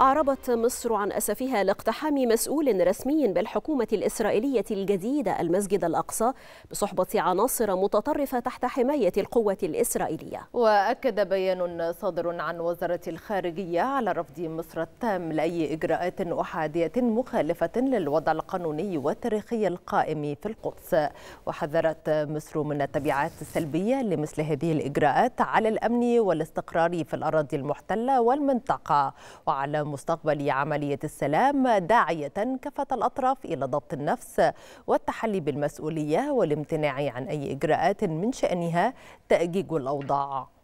أعربت مصر عن أسفها لاقتحام مسؤول رسمي بالحكومة الإسرائيلية الجديدة المسجد الأقصى بصحبة عناصر متطرفة تحت حماية القوة الإسرائيلية وأكد بيان صادر عن وزارة الخارجية على رفض مصر التام لأي إجراءات أحادية مخالفة للوضع القانوني والتاريخي القائم في القدس وحذرت مصر من التبعات السلبية لمثل هذه الإجراءات على الأمن والاستقرار في الأراضي المحتلة والمنطقة وعلى مستقبل عملية السلام داعية كافة الأطراف إلى ضبط النفس والتحلي بالمسؤولية والامتناع عن أي إجراءات من شأنها تأجيج الأوضاع